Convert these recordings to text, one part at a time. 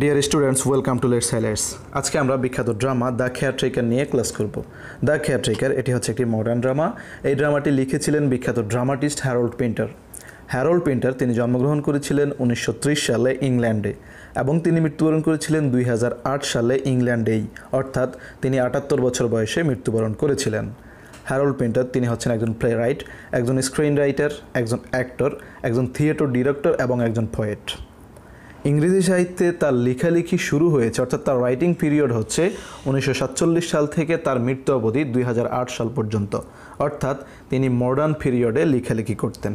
deer students welcome to let's highlights আজকে আমরা বিখ্যাত ড্রামা দ্য ট্রেকার নিয়ে ক্লাস করব দ্য ট্রেকার এটি হচ্ছে একটি মডার্ন ড্রামা এই ড্রামাটি লিখেছিলেন বিখ্যাত dramatist Harold Pinter Harold Pinter তিনি জন্মগ্রহণ করেছিলেন উনিশশো সালে ইংল্যান্ডে এবং তিনি মৃত্যুবরণ করেছিলেন দুই সালে ইংল্যান্ডেই অর্থাৎ তিনি আটাত্তর বছর বয়সে মৃত্যুবরণ করেছিলেন হ্যারোল্ড পেন্টার তিনি হচ্ছেন একজন প্লে রাইট একজন স্ক্রিন রাইটার একজন অ্যাক্টর একজন থিয়েটার ডিরেক্টর এবং একজন পোয়েট ইংরেজি সাহিত্যে তার লেখালেখি শুরু হয়েছে অর্থাৎ তার রাইটিং পিরিয়ড হচ্ছে উনিশশো সাল থেকে তার মৃত্যু অবধি দুই সাল পর্যন্ত অর্থাৎ তিনি মডার্ন পিরিয়ডে লেখালেখি করতেন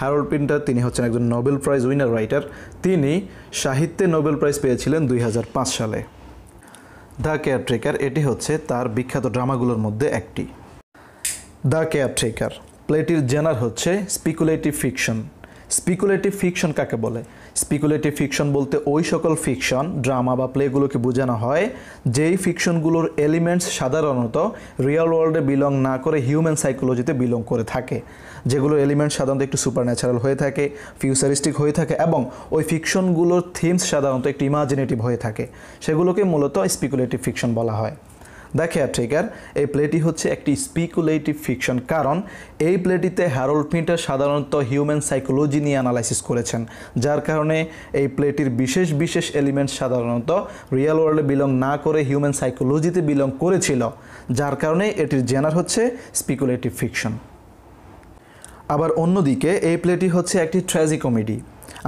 হ্যারোল্ড পিন্টার তিনি হচ্ছেন একজন নোবেল প্রাইজ উইনার রাইটার তিনি সাহিত্যে নোবেল প্রাইজ পেয়েছিলেন দুই সালে দ্য কেয়ার ট্রেকার এটি হচ্ছে তার বিখ্যাত ড্রামাগুলোর মধ্যে একটি দ্য কেয়ার ট্রেকার প্লেটির জেনার হচ্ছে স্পিকুলেটিভ ফিকশন স্পিকুলেটিভ ফিকশন কাকে বলে স্পিকুলেটিভ ফিকশন বলতে ওই সকল ফিকশন ড্রামা বা প্লেগুলোকে বোঝানো হয় যেই ফিকশনগুলোর এলিমেন্টস সাধারণত রিয়েল ওয়ার্ল্ডে বিলং না করে হিউম্যান সাইকোলজিতে বিলং করে থাকে যেগুলোর এলিমেন্টস সাধারণত একটু সুপার ন্যাচারাল হয়ে থাকে ফিউচারিস্টিক হয়ে থাকে এবং ওই ফিকশনগুলোর থিমস সাধারণত একটু ইমাজিনেটিভ হয়ে থাকে সেগুলোকে মূলত স্পিকুলেটিভ ফিকশন বলা হয় ঠিক আর এই প্লেটি হচ্ছে একটি স্পিকুলেটিভ ফিকশন কারণ এই প্লেটিতে হ্যারোল্ড পিন্টার সাধারণত হিউম্যান সাইকোলজি নিয়ে অ্যানালাইসিস করেছেন যার কারণে এই প্লেটির বিশেষ বিশেষ এলিমেন্ট সাধারণত রিয়েল ওয়ার্ল্ডে বিলং না করে হিউম্যান সাইকোলজিতে বিলং করেছিল যার কারণে এটির জেনার হচ্ছে স্পিকুলেটিভ ফিকশন আবার অন্যদিকে এই প্লেটি হচ্ছে একটি ট্র্যাজিকমেডি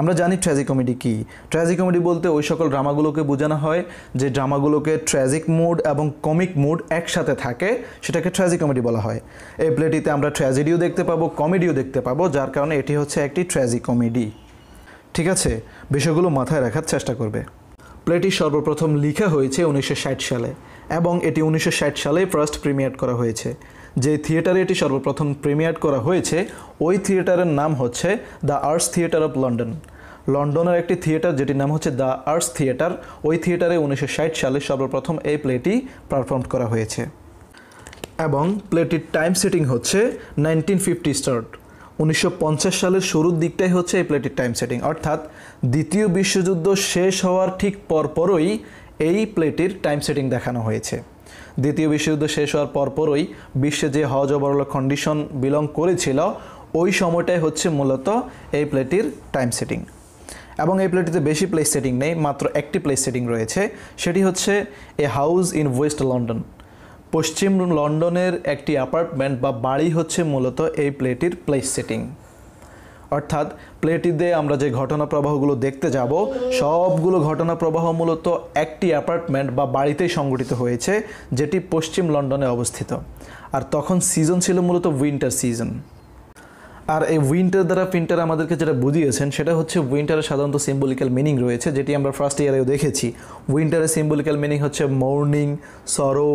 আমরা জানি ট্র্যাজিক কমেডি কী কমেডি বলতে ওই সকল ড্রামাগুলোকে বোঝানো হয় যে ড্রামাগুলোকে ট্র্যাজিক মুড এবং কমিক মুড একসাথে থাকে সেটাকে কমেডি বলা হয় এই প্লেটিতে আমরা ট্র্যাজেডিও দেখতে পাবো কমেডিও দেখতে পাবো যার কারণে এটি হচ্ছে একটি কমেডি ঠিক আছে বিষয়গুলো মাথায় রাখার চেষ্টা করবে প্লেটি সর্বপ্রথম লিখা হয়েছে উনিশশো সালে এবং এটি উনিশশো সালে ফার্স্ট প্রিমিয়ার করা হয়েছে যে থিয়েটারে এটি সর্বপ্রথম প্রিমিয়ার করা হয়েছে ওই থিয়েটারের নাম হচ্ছে the arts theatre of London লন্ডনের একটি থিয়েটার যেটির নাম হচ্ছে দ্য আর্টস থিয়েটার ওই থিয়েটারে উনিশশো সালে সর্বপ্রথম এই প্লেটি পারফর্ম করা হয়েছে এবং প্লেটির টাইম সেটিং হচ্ছে নাইনটিন ফিফটি স্টার্ট উনিশশো সালের শুরুর দিকটাই হচ্ছে এই প্লেটির টাইম সেটিং অর্থাৎ দ্বিতীয় বিশ্বযুদ্ধ শেষ হওয়ার ঠিক পরপরই এই প্লেটির টাইম সেটিং দেখানো হয়েছে দ্বিতীয় বিশ্বযুদ্ধ শেষ হওয়ার পরপরই বিশ্বে যে হজ অবরল কন্ডিশন বিলং করেছিল ওই সময়টাই হচ্ছে মূলত এই প্লেটির টাইম সেটিং এবং এই প্লেটিতে বেশি প্লেস সেটিং নেই মাত্র একটি প্লেস সেটিং রয়েছে সেটি হচ্ছে a house in West London পশ্চিম লন্ডনের একটি অ্যাপার্টমেন্ট বা বাড়ি হচ্ছে মূলত এই প্লেটির প্লেস সেটিং অর্থাৎ প্লেটিতে আমরা যে ঘটনা প্রবাহগুলো দেখতে যাব সবগুলো ঘটনা প্রবাহ মূলত একটি অ্যাপার্টমেন্ট বা বাড়িতেই সংগঠিত হয়েছে যেটি পশ্চিম লন্ডনে অবস্থিত আর তখন সিজন ছিল মূলত উইন্টার সিজন আর এই উইন্টার দ্বারা প্রিন্টার আমাদেরকে যেটা বুঝিয়েছেন সেটা হচ্ছে উইন্টারের সাধারণত সিম্বলিক্যাল মিনিং রয়েছে যেটি আমরা ফার্স্ট ইয়ারেও দেখেছি উইন্টারের সিম্বলিক্যাল মিনিং হচ্ছে মর্নিং সরো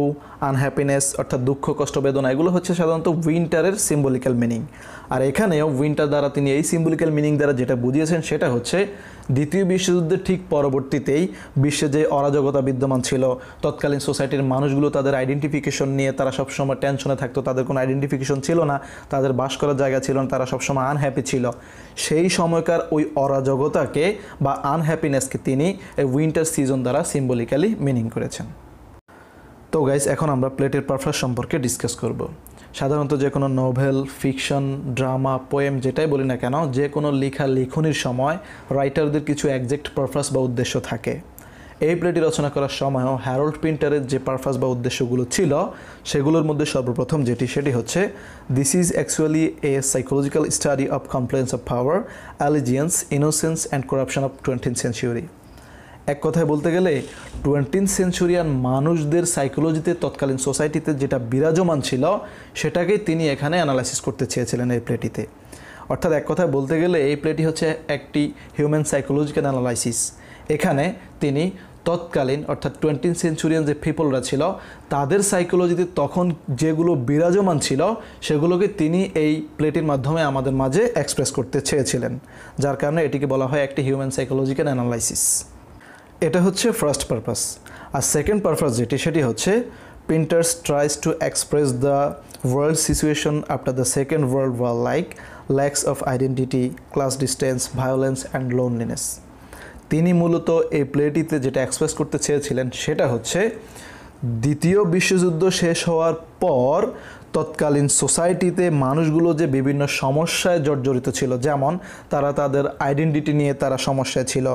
আনহ্যাপিনেস অর্থাৎ দুঃখ কষ্ট বেদনা এগুলো হচ্ছে সাধারণত উইন্টারের সিম্বলিক্যাল মিনিং আর এখানেও উইন্টার দ্বারা তিনি এই সিম্বলিক্যাল মিনিং দ্বারা যেটা বুঝিয়েছেন সেটা হচ্ছে দ্বিতীয় বিশ্বযুদ্ধের ঠিক পরবর্তীতেই বিশ্বে যে অরাজকতা বিদ্যমান ছিল তৎকালীন সোসাইটির মানুষগুলো তাদের আইডেন্টিফিকেশন নিয়ে তারা সবসময় টেনশনে থাকতো তাদের কোনো আইডেন্টিফিকেশন ছিল না তাদের বাস করার জায়গা ছিল না তারা সবসময় আনহ্যাপি ছিল সেই সময়কার ওই অরাজকতাকে বা আনহ্যাপিনেসকে তিনি উইন্টার সিজন দ্বারা সিম্বলিক্যালি মিনিং করেছেন তো গাইজ এখন আমরা প্লেটের পারফ্লাস সম্পর্কে ডিসকাস করব সাধারণত যে কোনো নোভেল ফিকশন ড্রামা পোয়েম যেটাই বলি না কেন যে কোনো লেখা লিখনির সময় রাইটারদের কিছু একজেক্ট পারফাস বা উদ্দেশ্য থাকে এই প্লেটি রচনা করার সময়ও হ্যারোল্ড প্রিন্টারের যে পারফাস বা উদ্দেশ্যগুলো ছিল সেগুলোর মধ্যে সর্বপ্রথম যেটি সেটি হচ্ছে this is actually a psychological study of complexes of power allegiance innocence and corruption of twentieth century এক কথায় বলতে গেলে টোয়েন্টিন সেঞ্চুরিয়ান মানুষদের সাইকোলজিতে তৎকালীন সোসাইটিতে যেটা বিরাজমান ছিল সেটাকেই তিনি এখানে অ্যানালাইসিস করতে চেয়েছিলেন এই প্লেটিতে অর্থাৎ এক কথায় বলতে গেলে এই প্লেটি হচ্ছে একটি হিউম্যান সাইকোলজিক্যাল অ্যানালাইসিস এখানে তিনি তৎকালীন অর্থাৎ টোয়েন্টিন সেঞ্চুরিয়ান যে পিপলরা ছিল তাদের সাইকোলজিতে তখন যেগুলো বিরাজমান ছিল সেগুলোকে তিনি এই প্লেটির মাধ্যমে আমাদের মাঝে এক্সপ্রেস করতে চেয়েছিলেন যার কারণে এটিকে বলা হয় একটি হিউম্যান সাইকোলজিক্যাল অ্যানালাইসিস এটা হচ্ছে ফার্স্ট পারপাস আর সেকেন্ড পারপাস যেটি সেটি হচ্ছে Pinter's tries to express the world situation after the second world war like lacks of identity class distance violence and loneliness তিনি মূলত এই প্লেটিতে যেটা এক্সপ্রেস করতে চেয়েছিলেন সেটা হচ্ছে দ্বিতীয় বিশ্বযুদ্ধ শেষ হওয়ার পর তৎকালীন সোসাইটিতে মানুষগুলো যে বিভিন্ন সমস্যায় জর্জরিত ছিল যেমন তারা তাদের আইডেন্টিটি নিয়ে তারা সমস্যায় ছিল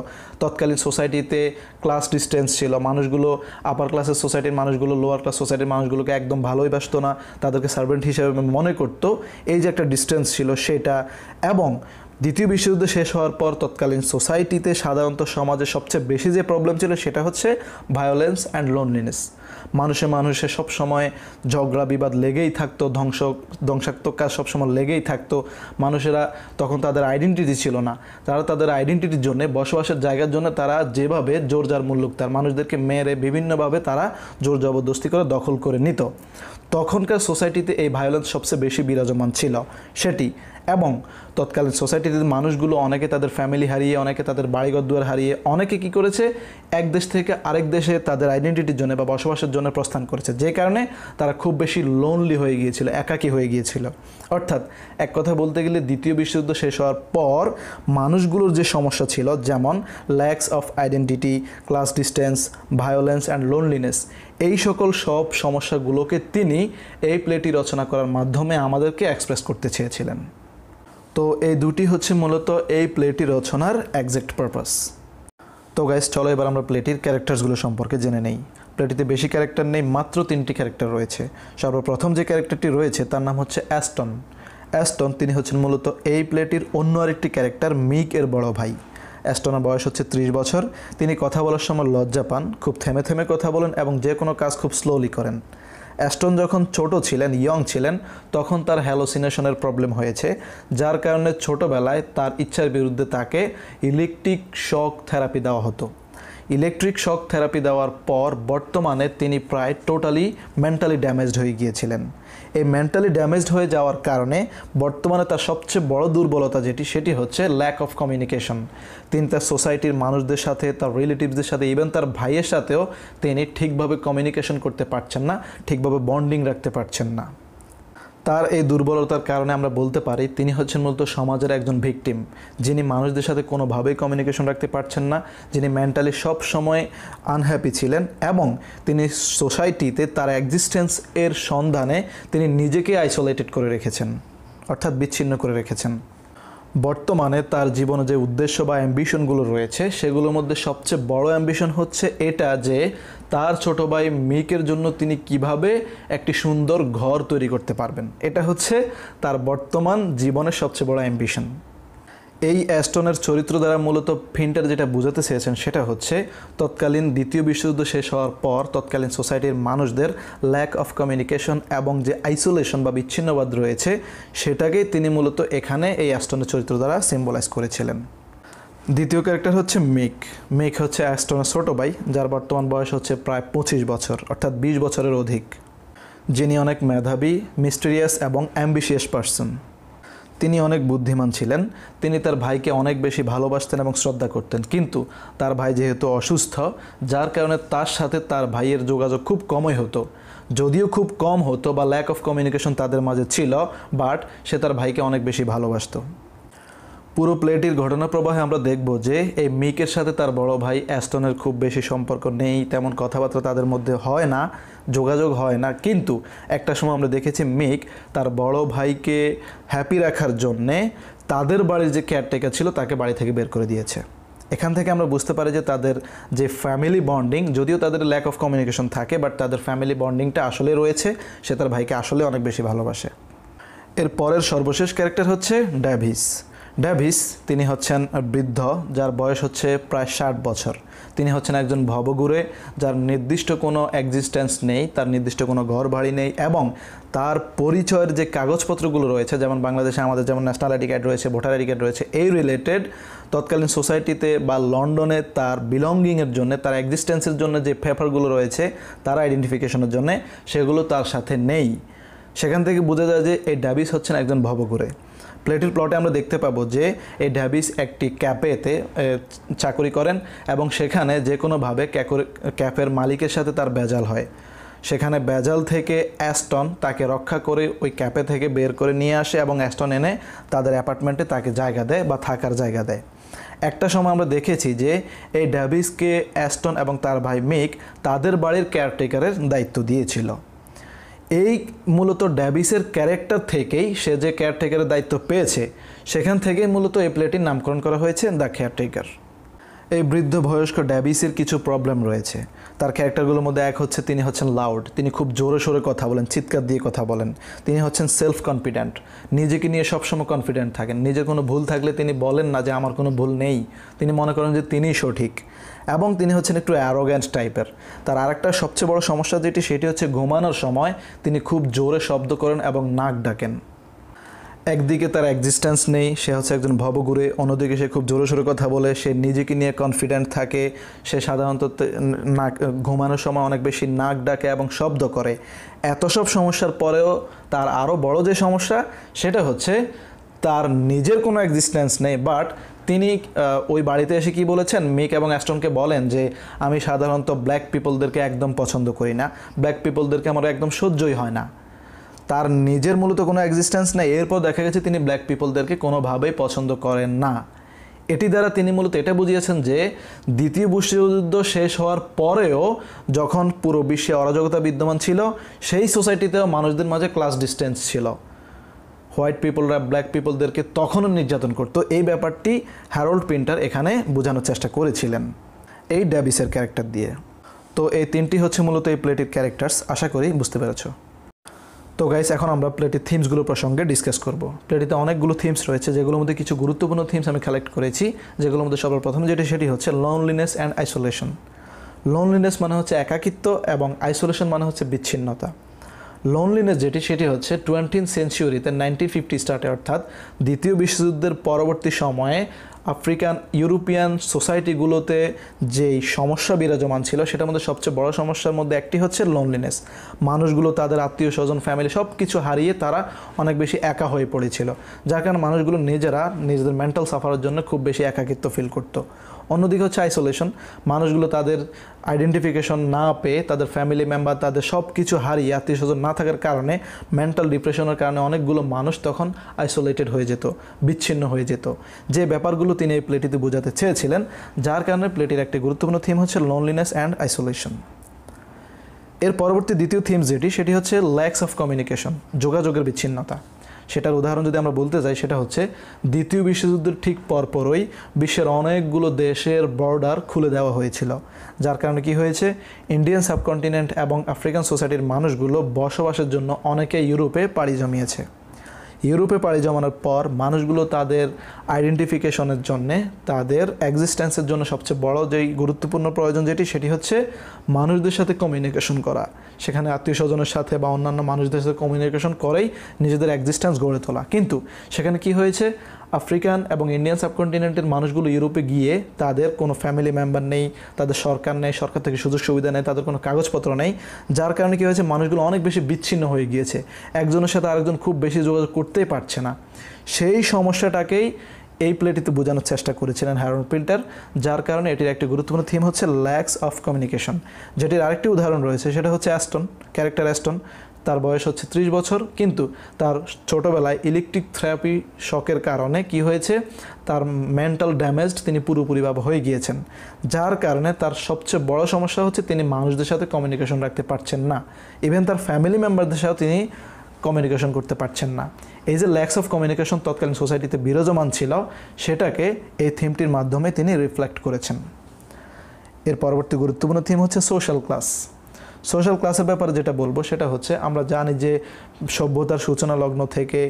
তৎকালীন সোসাইটিতে ক্লাস ডিস্টেন্স ছিল মানুষগুলো আপার ক্লাসের সোসাইটির মানুষগুলো লোয়ার ক্লাস সোসাইটির মানুষগুলোকে একদম ভালোই বাসতো না তাদেরকে সার্ভেন্ট হিসেবে মনে করতো এই যে একটা ডিস্টেন্স ছিল সেটা এবং দ্বিতীয় বিশ্বযুদ্ধ শেষ হওয়ার পর তৎকালীন সোসাইটিতে সাধারণত সমাজে সবচেয়ে বেশি যে প্রবলেম ছিল সেটা হচ্ছে ভায়োলেন্স অ্যান্ড লোনলিনেস মানুষে মানুষে সব সময় ঝগড়া বিবাদ লেগেই থাকতো ধ্বংস ধ্বংসাত্মক কাজ সবসময় লেগেই থাকতো মানুষেরা তখন তাদের আইডেন্টিটি ছিল না তারা তাদের আইডেন্টিটির জন্য বসবাসের জায়গার জন্য তারা যেভাবে জোর যার তার মানুষদেরকে মেরে বিভিন্নভাবে তারা জোর জবরদস্তি করে দখল করে নিত তখনকার সোসাইটিতে এই ভায়োলেন্স সবচেয়ে বেশি বিরাজমান ছিল সেটি এবং তৎকালীন সোসাইটির মানুষগুলো অনেকে তাদের ফ্যামিলি হারিয়ে অনেকে তাদের বাড়িঘর দুয়ার হারিয়ে অনেকে কি করেছে এক দেশ থেকে আরেক দেশে তাদের আইডেন্টিটির জন্য বা বসবাসের জন্য প্রস্থান করেছে যে কারণে তারা খুব বেশি লোনলি হয়ে গিয়েছিল একাকী হয়ে গিয়েছিল অর্থাৎ এক কথা বলতে গেলে দ্বিতীয় বিশ্বযুদ্ধ শেষ হওয়ার পর মানুষগুলোর যে সমস্যা ছিল যেমন lacks of identity class distance violence and loneliness এই সকল সব সমস্যাগুলোকে তিনি এই প্লেটি রচনা করার মাধ্যমে আমাদেরকে এক্সপ্রেস করতে চেয়েছিলেন তো এই দুটি হচ্ছে মূলত এই প্লেটি রচনার একজ্যাক্ট পারপাস তো গাইস চলো এবার আমরা প্লেটির ক্যারেক্টারসগুলো সম্পর্কে জেনে নেই প্লেটিতে বেশি ক্যারেক্টার নেই মাত্র তিনটি ক্যারেক্টার রয়েছে সর্বপ্রথম যে ক্যারেক্টারটি রয়েছে তার নাম হচ্ছে অ্যাস্টন অ্যাস্টন তিনি হচ্ছেন মূলত এই প্লেটির অন্য আরেকটি ক্যারেক্টার মিক এর বড় ভাই অ্যাস্টনের বয়স হচ্ছে ত্রিশ বছর তিনি কথা বলার সময় লজ্জা পান খুব থেমে থেমে কথা বলেন এবং যে কোনো কাজ খুব স্লোলি করেন অ্যাস্টন যখন ছোট ছিলেন ইয়ং ছিলেন তখন তার হ্যালোসিনেশনের প্রবলেম হয়েছে যার কারণে ছোটোবেলায় তার ইচ্ছার বিরুদ্ধে তাকে ইলেকট্রিক শক থেরাপি দেওয়া হতো ইলেকট্রিক শক থেরাপি দেওয়ার পর বর্তমানে তিনি প্রায় টোটালি মেন্টালি ড্যামেজড হয়ে গিয়েছিলেন এই মেন্টালি ড্যামেজড হয়ে যাওয়ার কারণে বর্তমানে তার সবচেয়ে বড় দুর্বলতা যেটি সেটি হচ্ছে ল্যাক অফ কমিউনিকেশন তিনি তার সোসাইটির মানুষদের সাথে তার রিলেটিভসদের সাথে ইভেন তার ভাইয়ের সাথেও তিনি ঠিকভাবে কমিউনিকেশন করতে পারছেন না ঠিকভাবে বন্ডিং রাখতে পারছেন না তার এই দুর্বলতার কারণে আমরা বলতে পারি তিনি হচ্ছেন মূলত সমাজের একজন ভিকটিম যিনি মানুষদের সাথে কোনোভাবেই কমিউনিকেশন রাখতে পারছেন না যিনি মেন্টালি সব সময় আনহ্যাপি ছিলেন এবং তিনি সোসাইটিতে তার এক্সিস্টেন্স এর সন্ধানে তিনি নিজেকে আইসোলেটেড করে রেখেছেন অর্থাৎ বিচ্ছিন্ন করে রেখেছেন বর্তমানে তার জীবনে যে উদ্দেশ্য বা অ্যাম্বিশনগুলো রয়েছে সেগুলোর মধ্যে সবচেয়ে বড় অ্যাম্বিশন হচ্ছে এটা যে তার ছোট ভাই মেয়েকের জন্য তিনি কিভাবে একটি সুন্দর ঘর তৈরি করতে পারবেন এটা হচ্ছে তার বর্তমান জীবনের সবচেয়ে বড় অ্যাম্বিশন এই অ্যাস্টনের চরিত্র দ্বারা মূলত ফিন্টার যেটা বুঝাতে চেয়েছেন সেটা হচ্ছে তৎকালীন দ্বিতীয় বিশ্বযুদ্ধ শেষ হওয়ার পর তৎকালীন সোসাইটির মানুষদের ল্যাক অফ কমিউনিকেশন এবং যে আইসোলেশন বা বিচ্ছিন্নবাদ রয়েছে সেটাকেই তিনি মূলত এখানে এই অ্যাস্টনের চরিত্র দ্বারা সিম্বলাইজ করেছিলেন দ্বিতীয় ক্যারেক্টার হচ্ছে মেক মেক হচ্ছে অ্যাস্টনের ছোট ভাই যার বর্তমান বয়স হচ্ছে প্রায় পঁচিশ বছর অর্থাৎ বিশ বছরের অধিক যিনি অনেক মেধাবী মিস্টেরিয়াস এবং অ্যাম্বিশিয়াস পার্সন তিনি অনেক বুদ্ধিমান ছিলেন তিনি তার ভাইকে অনেক বেশি ভালোবাসতেন এবং শ্রদ্ধা করতেন কিন্তু তার ভাই যেহেতু অসুস্থ যার কারণে তার সাথে তার ভাইয়ের যোগাযোগ খুব কমই হতো যদিও খুব কম হতো বা ল্যাক অফ কমিউনিকেশন তাদের মাঝে ছিল বাট সে তার ভাইকে অনেক বেশি ভালোবাসত পুরো প্লেটির ঘটনা প্রবাহে আমরা দেখব যে এই মিকের সাথে তার বড় ভাই অ্যাস্টনের খুব বেশি সম্পর্ক নেই তেমন কথাবার্তা তাদের মধ্যে হয় না যোগাযোগ হয় না কিন্তু একটা সময় আমরা দেখেছি মিক তার বড় ভাইকে হ্যাপি রাখার জন্যে তাদের বাড়ির যে কেয়ারটেকার ছিল তাকে বাড়ি থেকে বের করে দিয়েছে এখান থেকে আমরা বুঝতে পারি যে তাদের যে ফ্যামিলি বন্ডিং যদিও তাদের ল্যাক অফ কমিউনিকেশন থাকে বাট তাদের ফ্যামিলি বন্ডিংটা আসলে রয়েছে সে তার ভাইকে আসলে অনেক বেশি ভালোবাসে এর পরের সর্বশেষ ক্যারেক্টার হচ্ছে ড্যাভিস ড্যাভিস তিনি হচ্ছেন বৃদ্ধ যার বয়স হচ্ছে প্রায় ষাট বছর তিনি হচ্ছেন একজন ভবগুরে যার নির্দিষ্ট কোনো এক্সিস্টেন্স নেই তার নির্দিষ্ট কোনো ঘর বাড়ি নেই এবং তার পরিচয়ের যে কাগজপত্রগুলো রয়েছে যেমন বাংলাদেশে আমাদের যেমন ন্যাশনাল আইডি কার্ড রয়েছে ভোটার আইডি কার্ড রয়েছে এই রিলেটেড তৎকালীন সোসাইটিতে বা লন্ডনে তার বিলঙ্গিংয়ের জন্য তার এক্সিস্টেন্সের জন্য যে পেপারগুলো রয়েছে তার আইডেন্টিফিকেশনের জন্য সেগুলো তার সাথে নেই সেখান থেকে বোঝা যায় যে এই ড্যাভিস হচ্ছেন একজন ভবগুরে প্লেটের প্লটে আমরা দেখতে পাবো যে এই ড্যাবিস একটি ক্যাপেতে চাকরি করেন এবং সেখানে যে কোনোভাবে ক্যাপের মালিকের সাথে তার বেজাল হয় সেখানে বেজাল থেকে অ্যাস্টন তাকে রক্ষা করে ওই ক্যাপে থেকে বের করে নিয়ে আসে এবং অ্যাস্টন এনে তাদের অ্যাপার্টমেন্টে তাকে জায়গা দেয় বা থাকার জায়গা দেয় একটা সময় আমরা দেখেছি যে এই ড্যাবিসকে অ্যাস্টন এবং তার ভাই মিক তাদের বাড়ির কেয়ারটেকারের দায়িত্ব দিয়েছিল এই মূলত ড্যাবিসের ক্যারেক্টার থেকেই সে যে কেয়ারটেকারের দায়িত্ব পেয়েছে সেখান থেকেই মূলত এই প্লেটির নামকরণ করা হয়েছে দ্য কেয়ারটেকার এই বৃদ্ধ বয়স্ক ড্যাবিসের কিছু প্রবলেম রয়েছে তার ক্যারেক্টারগুলোর মধ্যে এক হচ্ছে তিনি হচ্ছেন লাউড তিনি খুব জোরে সোরে কথা বলেন চিৎকার দিয়ে কথা বলেন তিনি হচ্ছেন সেলফ কনফিডেন্ট নিজেকে নিয়ে সবসময় কনফিডেন্ট থাকেন নিজে কোনো ভুল থাকলে তিনি বলেন না যে আমার কোনো ভুল নেই তিনি মনে করেন যে তিনিই সঠিক এবং তিনি হচ্ছেন একটু অ্যারোগ্যান্ট টাইপের তার আরেকটা সবচেয়ে বড় সমস্যা যেটি সেটি হচ্ছে ঘুমানোর সময় তিনি খুব জোরে শব্দ করেন এবং নাক ডাকেন একদিকে তার এক্সিস্টেন্স নেই সে হচ্ছে একজন ভবগুরে অন্যদিকে সে খুব জোরে সোরে কথা বলে সে নিজেকে নিয়ে কনফিডেন্ট থাকে সে সাধারণত নাক ঘুমানোর সময় অনেক বেশি নাক ডাকে এবং শব্দ করে এত সব সমস্যার পরেও তার আরও বড় যে সমস্যা সেটা হচ্ছে তার নিজের কোনো এক্সিস্টেন্স নেই বাট তিনি ওই বাড়িতে এসে কি বলেছেন মিক এবং অ্যাস্টনকে বলেন যে আমি সাধারণত ব্ল্যাক পিপলদেরকে একদম পছন্দ করি না ব্ল্যাক পিপলদেরকে আমার একদম সহ্যই হয় না তার নিজের মূলত কোনো এক্সিস্টেন্স নেই এরপর দেখা গেছে তিনি ব্ল্যাক পিপলদেরকে কোনোভাবেই পছন্দ করেন না এটি দ্বারা তিনি মূলত এটা বুঝিয়েছেন যে দ্বিতীয় বিশ্বযুদ্ধ শেষ হওয়ার পরেও যখন পুরো বিশ্বে অরাজকতা বিদ্যমান ছিল সেই সোসাইটিতেও মানুষদের মাঝে ক্লাস ডিস্টেন্স ছিল হোয়াইট পিপলরা ব্ল্যাক পিপলদেরকে তখনও নির্যাতন করতো এই ব্যাপারটি হ্যারোল্ড পিন্টার এখানে বোঝানোর চেষ্টা করেছিলেন এই ড্যাবিসের ক্যারেক্টার দিয়ে তো এই তিনটি হচ্ছে মূলত এই প্লেটির ক্যারেক্টার্স আশা করি বুঝতে পেরেছ তো গাইস এখন আমরা প্লেটির থিমসগুলো প্রসঙ্গে ডিসকাস করব প্লেটিতে অনেকগুলো থিমস রয়েছে যেগুলোর মধ্যে কিছু গুরুত্বপূর্ণ থিমস আমি কালেক্ট করেছি যেগুলোর মধ্যে সর্বপ্রথম যেটি সেটি হচ্ছে লনলিনেস অ্যান্ড আইসোলেশন লনলিনেস মানে হচ্ছে একাকিত্ব এবং আইসোলেশন মানে হচ্ছে বিচ্ছিন্নতা লনলিনেস যেটি সেটি হচ্ছে টোয়েন্টিন সেঞ্চুরিতে নাইনটিন ফিফটি স্টার্টে অর্থাৎ দ্বিতীয় বিশ্বযুদ্ধের পরবর্তী সময়ে আফ্রিকান ইউরোপিয়ান সোসাইটিগুলোতে যেই সমস্যা বিরাজমান ছিল সেটার মধ্যে সবচেয়ে বড় সমস্যার মধ্যে একটি হচ্ছে লনলিনেস মানুষগুলো তাদের আত্মীয় স্বজন ফ্যামিলি সব কিছু হারিয়ে তারা অনেক বেশি একা হয়ে পড়েছিল যার কারণে মানুষগুলো নিজেরা নিজেদের মেন্টাল সাফারের জন্য খুব বেশি একাকিত্ব ফিল করতো অন্যদিকে হচ্ছে আইসোলেশন মানুষগুলো তাদের আইডেন্টিফিকেশন না পেয়ে তাদের ফ্যামিলি মেম্বার তাদের সব কিছু হারিয়ে আত্মীয় স্বজন না থাকার কারণে মেন্টাল ডিপ্রেশনের কারণে অনেকগুলো মানুষ তখন আইসোলেটেড হয়ে যেত বিচ্ছিন্ন হয়ে যেত যে ব্যাপারগুলো তিনি এই প্লেটিতে বোঝাতে চেয়েছিলেন যার কারণে প্লেটির একটি গুরুত্বপূর্ণ থিম হচ্ছে লোনলিনেস অ্যান্ড আইসোলেশন এর পরবর্তী দ্বিতীয় থিম যেটি সেটি হচ্ছে ল্যাক্স অফ কমিউনিকেশন যোগাযোগের বিচ্ছিন্নতা সেটার উদাহরণ যদি আমরা বলতে যাই সেটা হচ্ছে দ্বিতীয় বিশ্বযুদ্ধের ঠিক পরপরই বিশ্বের অনেকগুলো দেশের বর্ডার খুলে দেওয়া হয়েছিল যার কারণে কি হয়েছে ইন্ডিয়ান সাবকন্টিনেন্ট এবং আফ্রিকান সোসাইটির মানুষগুলো বসবাসের জন্য অনেকে ইউরোপে পাড়ি জমিয়েছে ইউরোপে পাড়ি জমানোর পর মানুষগুলো তাদের আইডেন্টিফিকেশনের জন্যে তাদের এক্সিস্টেন্সের জন্য সবচেয়ে বড় যেই গুরুত্বপূর্ণ প্রয়োজন যেটি সেটি হচ্ছে মানুষদের সাথে কমিউনিকেশন করা সেখানে আত্মীয় স্বজনের সাথে বা অন্যান্য মানুষদের সাথে কমিউনিকেশন করেই নিজেদের এক্সিস্টেন্স গড়ে তোলা কিন্তু সেখানে কি হয়েছে আফ্রিকান এবং ইন্ডিয়ান সাবকন্টিনেন্টের মানুষগুলো ইউরোপে গিয়ে তাদের কোনো ফ্যামিলি মেম্বার নেই তাদের সরকার নেই সরকার থেকে সুযোগ সুবিধা নেই তাদের কোনো কাগজপত্র নেই যার কারণে কী হয়েছে মানুষগুলো অনেক বেশি বিচ্ছিন্ন হয়ে গিয়েছে একজনের সাথে আরেকজন খুব বেশি যোগাযোগ করতেই পারছে না সেই সমস্যাটাকেই এই প্লেটিতে বোঝানোর চেষ্টা করেছিলেন হ্যারন পিল্টার যার কারণে এটির একটি গুরুত্বপূর্ণ থিম হচ্ছে ল্যাক্স অফ কমিউনিকেশন যেটির আরেকটি উদাহরণ রয়েছে সেটা হচ্ছে অ্যাস্টন ক্যারেক্টার অ্যাস্টন তার বয়স হচ্ছে ত্রিশ বছর কিন্তু তার ছোটোবেলায় ইলেকট্রিক থেরাপি শকের কারণে কি হয়েছে তার মেন্টাল ড্যামেজড তিনি পুরোপুরিভাবে হয়ে গিয়েছেন যার কারণে তার সবচেয়ে বড় সমস্যা হচ্ছে তিনি মানুষদের সাথে কমিউনিকেশন রাখতে পারছেন না ইভেন তার ফ্যামিলি মেম্বারদের সাথেও তিনি কমিউনিকেশন করতে পারছেন না এই যে ল্যাক্স অফ কমিউনিকেশন তৎকালীন সোসাইটিতে বিরাজমান ছিল সেটাকে এই থিমটির মাধ্যমে তিনি রিফ্লেক্ট করেছেন এর পরবর্তী গুরুত্বপূর্ণ থিম হচ্ছে সোশ্যাল ক্লাস সোশ্যাল ক্লাসের ব্যাপারে যেটা বলবো সেটা হচ্ছে আমরা জানি যে সভ্যতার সূচনা লগ্ন থেকে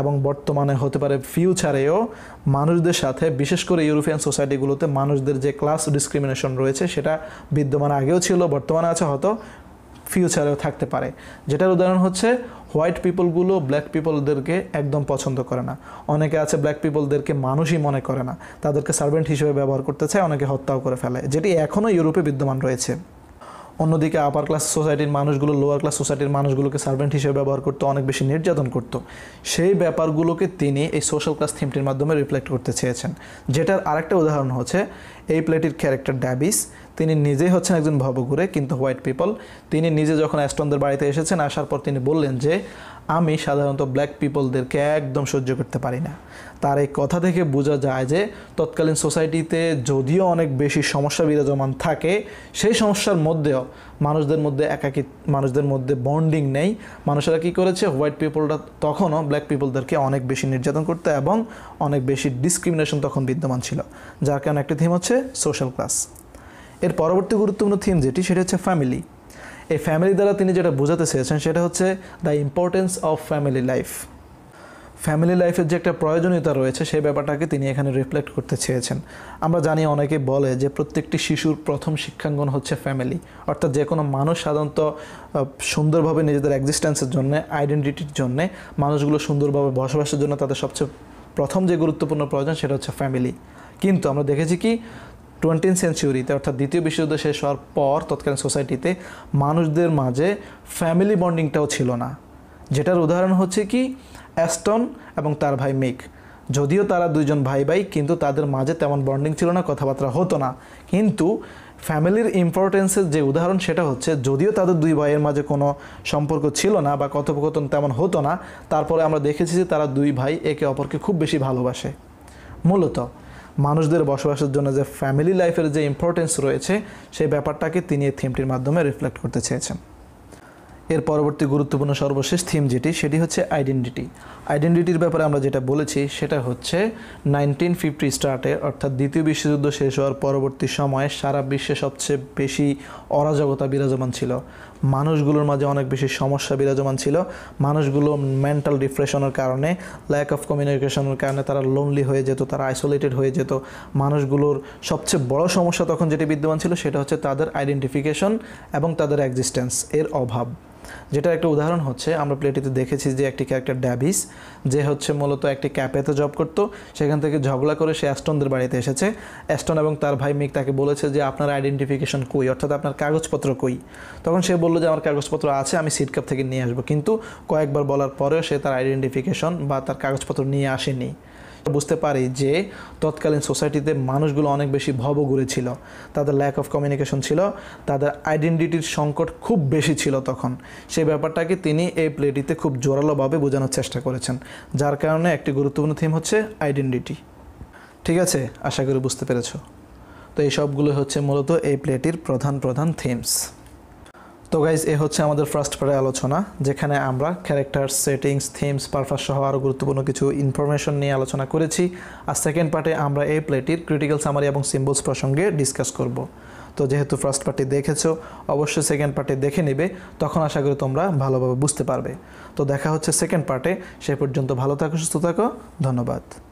এবং বর্তমানে হতে পারে ফিউচারেও মানুষদের সাথে বিশেষ করে ইউরোপিয়ান সোসাইটিগুলোতে মানুষদের যে ক্লাস ডিসক্রিমিনেশন রয়েছে সেটা বিদ্যমান আগেও ছিল বর্তমানে আছে হয়তো ফিউচারেও থাকতে পারে যেটার উদাহরণ হচ্ছে হোয়াইট পিপলগুলো ব্ল্যাক পিপলদেরকে একদম পছন্দ করে না অনেকে আছে ব্ল্যাক পিপলদেরকে মানুষই মনে করে না তাদেরকে সার্ভেন্ট হিসেবে ব্যবহার করতে চায় অনেকে হত্যাও করে ফেলে যেটি এখনও ইউরোপে বিদ্যমান রয়েছে অন্যদিকে আপার ক্লাস সোসাইটির মানুষগুলো লোয়ার ক্লাস সোসাইটির মানুষগুলোকে সার্ভেন্ট হিসেবে ব্যবহার করতো অনেক বেশি নির্যাতন করতো সেই ব্যাপারগুলোকে তিনি এই সোশ্যাল ক্লাস থিমটির মাধ্যমে রিফ্লেক্ট করতে চেয়েছেন যেটার আরেকটা উদাহরণ হচ্ছে এই প্লেটির ক্যারেক্টার ড্যাবিস তিনি নিজেই হচ্ছেন একজন ভবঘুরে কিন্তু হোয়াইট পিপল তিনি নিজে যখন অ্যাস্টনদের বাড়িতে এসেছেন আসার পর তিনি বললেন যে আমি সাধারণত ব্ল্যাক পিপলদেরকে একদম সহ্য করতে পারি না তার এই কথা থেকে বোঝা যায় যে তৎকালীন সোসাইটিতে যদিও অনেক বেশি সমস্যা বিরাজমান থাকে সেই সমস্যার মধ্যেও মানুষদের মধ্যে একাকি মানুষদের মধ্যে বন্ডিং নেই মানুষেরা কি করেছে হোয়াইট পিপলরা তখনও ব্ল্যাক পিপলদেরকে অনেক বেশি নির্যাতন করতে এবং অনেক বেশি ডিসক্রিমিনেশন তখন বিদ্যমান ছিল যার কারণে একটা থিম হচ্ছে সোশ্যাল ক্লাস এর পরবর্তী গুরুত্বপূর্ণ থিম যেটি সেটা হচ্ছে ফ্যামিলি এই ফ্যামিলি দ্বারা তিনি যেটা বোঝাতে চেয়েছেন সেটা হচ্ছে the importance of family life family লাইফের যে একটা প্রয়োজনীয়তা রয়েছে সেই ব্যাপারটাকে তিনি এখানে রিফ্লেক্ট করতে চেয়েছেন আমরা জানি অনেকে বলে যে প্রত্যেকটি শিশুর প্রথম শিক্ষাঙ্গন হচ্ছে ফ্যামিলি অর্থাৎ যে কোনো মানুষ সাধারণত সুন্দরভাবে নিজেদের এক্সিস্টেন্সের জন্য আইডেন্টিটির জন্য মানুষগুলো সুন্দরভাবে বসবাসের জন্য তাদের সবচেয়ে প্রথম যে গুরুত্বপূর্ণ প্রয়োজন সেটা হচ্ছে ফ্যামিলি কিন্তু আমরা দেখেছি কি টোয়েন্টিন সেঞ্চুরিতে অর্থাৎ দ্বিতীয় বিশ্বযুদ্ধ শেষ হওয়ার পর তৎকালীন সোসাইটিতে মানুষদের মাঝে ফ্যামিলি বন্ডিংটাও ছিল না যেটার উদাহরণ হচ্ছে কি অ্যাস্টন এবং তার ভাই মিক যদিও তারা দুইজন ভাই ভাই কিন্তু তাদের মাঝে তেমন বন্ডিং ছিল না কথাবার্তা হতো না কিন্তু ফ্যামিলির ইম্পর্টেন্সের যে উদাহরণ সেটা হচ্ছে যদিও তাদের দুই ভাইয়ের মাঝে কোনো সম্পর্ক ছিল না বা কথোপকথন তেমন হতো না তারপরে আমরা দেখেছি যে তারা দুই ভাই একে অপরকে খুব বেশি ভালোবাসে মূলত মানুষদের বসবাসের জন্য যে ফ্যামিলি লাইফের যে ইম্পর্টেন্স রয়েছে সেই ব্যাপারটাকে তিনি এই থিমটির মাধ্যমে রিফ্লেক্ট করতে চেয়েছেন এর পরবর্তী গুরুত্বপূর্ণ সর্বশেষ থিম যেটি সেটি হচ্ছে আইডেন্টিটি আইডেন্টিটির ব্যাপারে আমরা যেটা বলেছি সেটা হচ্ছে নাইনটিন ফিফটি স্টার্টে অর্থাৎ দ্বিতীয় বিশ্বযুদ্ধ শেষ হওয়ার পরবর্তী সময়ে সারা বিশ্বে সবচেয়ে বেশি অরাজকতা বিরাজমান ছিল মানুষগুলোর মাঝে অনেক বেশি সমস্যা বিরাজমান ছিল মানুষগুলো মেন্টাল ডিপ্রেশনের কারণে ল্যাক অফ কমিউনিকেশনের কারণে তারা লোনলি হয়ে যেত তারা আইসোলেটেড হয়ে যেত মানুষগুলোর সবচেয়ে বড় সমস্যা তখন যেটি বিদ্যমান ছিল সেটা হচ্ছে তাদের আইডেন্টিফিকেশন এবং তাদের এক্সিস্টেন্স এর অভাব যেটা একটা উদাহরণ হচ্ছে আমরা প্লেটিতে দেখেছি যে একটি ক্যারেক্টার ড্যাভিস যে হচ্ছে মূলত একটি ক্যাপেতে জব করত সেখান থেকে ঝগড়া করে সে অ্যাস্টনদের বাড়িতে এসেছে অ্যাস্টন এবং তার ভাই মিক তাকে বলেছে যে আপনার আইডেন্টিফিকেশন কই অর্থাৎ আপনার কাগজপত্র কই তখন সে বললো যে আমার কাগজপত্র আছে আমি সিট কাপ থেকে নিয়ে আসবো কিন্তু কয়েকবার বলার পরেও সে তার আইডেন্টিফিকেশন বা তার কাগজপত্র নিয়ে আসেনি বুঝতে পারি যে তৎকালীন সোসাইটিতে মানুষগুলো অনেক বেশি ভবগুড়ে ছিল তাদের ল্যাক অফ কমিউনিকেশন ছিল তাদের আইডেন্টিটির সংকট খুব বেশি ছিল তখন সেই ব্যাপারটাকে তিনি এই প্লেটিতে খুব জোরালোভাবে বোঝানোর চেষ্টা করেছেন যার কারণে একটি গুরুত্বপূর্ণ থিম হচ্ছে আইডেন্টিটি ঠিক আছে আশা করি বুঝতে পেরেছ তো এই সবগুলো হচ্ছে মূলত এই প্লেটির প্রধান প্রধান থিমস তো গাইজ এ হচ্ছে আমাদের ফার্স্ট পার্টের আলোচনা যেখানে আমরা ক্যারেক্টার সেটিংস থিমস পারফাস সহ আরও গুরুত্বপূর্ণ কিছু ইনফরমেশন নিয়ে আলোচনা করেছি আর সেকেন্ড পার্টে আমরা এই প্লেটির ক্রিটিক্যাল সামারি এবং সিম্বলস প্রসঙ্গে ডিসকাস করব তো যেহেতু ফার্স্ট পার্টি দেখেছো অবশ্যই সেকেন্ড পার্টি দেখে নেবে তখন আশা করি তোমরা ভালোভাবে বুঝতে পারবে তো দেখা হচ্ছে সেকেন্ড পার্টে সে পর্যন্ত ভালো থাকো সুস্থ থাকো ধন্যবাদ